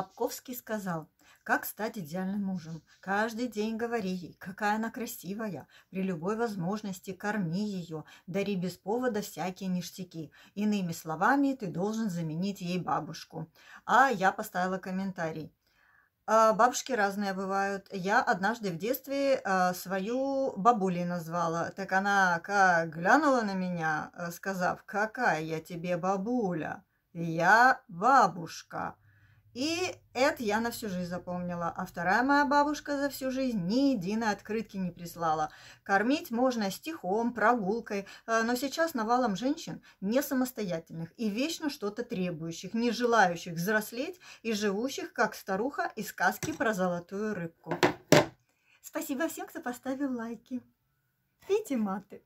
Лобковский сказал, как стать идеальным мужем. Каждый день говори ей, какая она красивая. При любой возможности корми ее, дари без повода всякие ништяки. Иными словами, ты должен заменить ей бабушку. А я поставила комментарий. А, бабушки разные бывают. Я однажды в детстве а, свою бабулей назвала. Так она как глянула на меня, э, сказав, какая я тебе бабуля. Я бабушка. И это я на всю жизнь запомнила. А вторая моя бабушка за всю жизнь ни единой открытки не прислала. Кормить можно стихом, прогулкой, э, но сейчас навалом женщин не самостоятельных и вечно что-то требующих, не желающих взрослеть и живущих, как старуха из сказки про золотую рыбку. Спасибо всем, кто поставил лайки. Видите, маты.